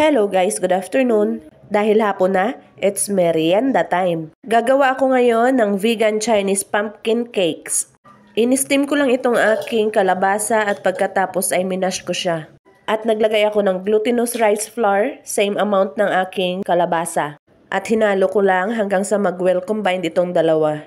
Hello guys, good afternoon. Dahil hapon na, it's merienda time. Gagawa ako ngayon ng vegan Chinese pumpkin cakes. In-steam ko lang itong aking kalabasa at pagkatapos ay minash ko siya. At naglagay ako ng glutinous rice flour, same amount ng aking kalabasa. At hinalo ko lang hanggang sa mag-well combined itong dalawa.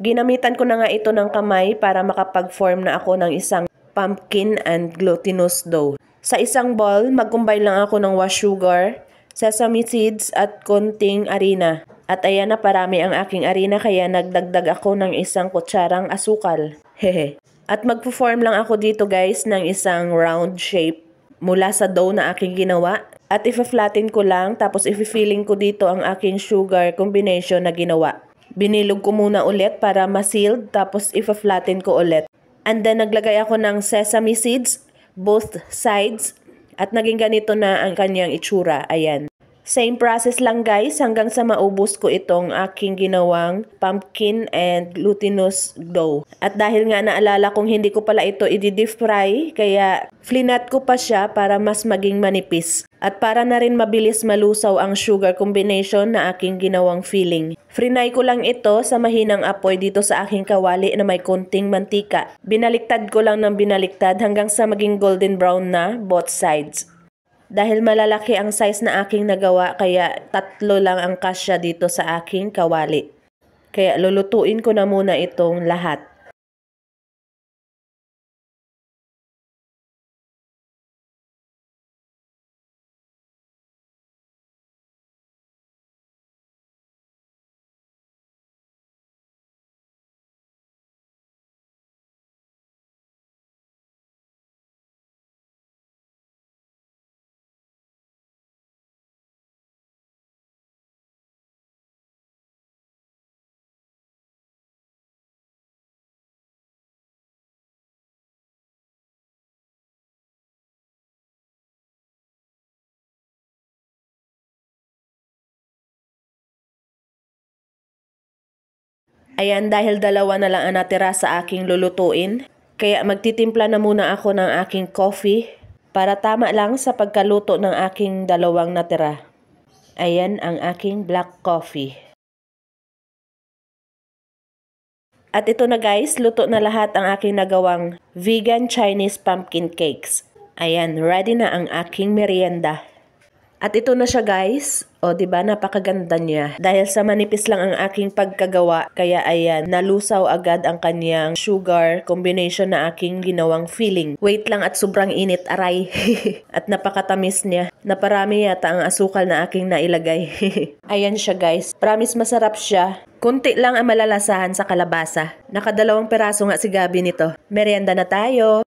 Ginamitan ko na nga ito ng kamay para makapag-form na ako ng isang pumpkin and glutinous dough. Sa isang bowl, magkumbay lang ako ng wash sugar, sesame seeds at konting arena. At ayan na parami ang aking arena kaya nagdagdag ako ng isang kutsarang asukal. Hehe. at magpo-form lang ako dito guys ng isang round shape mula sa dough na aking ginawa. At ifa-flatten ko lang tapos ifi-filling ko dito ang aking sugar combination na ginawa. Binilog ko muna ulit para ma-sealed tapos ifa-flatten ko ulit. And then naglagay ako ng sesame seeds both sides at naging ganito na ang kanyang itsura. Ayan. Same process lang guys hanggang sa maubos ko itong aking ginawang pumpkin and glutinous dough. At dahil nga naalala kong hindi ko pala ito i-deep fry kaya flinat ko pa siya para mas maging manipis. At para na rin mabilis malusaw ang sugar combination na aking ginawang filling. Frinay ko lang ito sa mahinang apoy dito sa aking kawali na may konting mantika. Binaliktad ko lang ng binaliktad hanggang sa maging golden brown na both sides. Dahil malalaki ang size na aking nagawa kaya tatlo lang ang kasya dito sa aking kawali. Kaya lulutuin ko na muna itong lahat. Ayan, dahil dalawa na lang ang natira sa aking lulutuin, kaya magtitimpla na muna ako ng aking coffee para tama lang sa pagkaluto ng aking dalawang natira. Ayan ang aking black coffee. At ito na guys, luto na lahat ang aking nagawang vegan Chinese pumpkin cakes. Ayan, ready na ang aking merienda. At ito na siya guys. O, ba diba? Napakaganda niya. Dahil sa manipis lang ang aking pagkagawa, kaya ayan, nalusaw agad ang kanyang sugar combination na aking ginawang filling. Wait lang at sobrang init, aray. at napakatamis niya. Naparami yata ang asukal na aking nailagay. ayan siya guys. Promise masarap siya. Kunti lang ang malalasahan sa kalabasa. Nakadalawang peraso nga si Gabi nito. Merienda na tayo.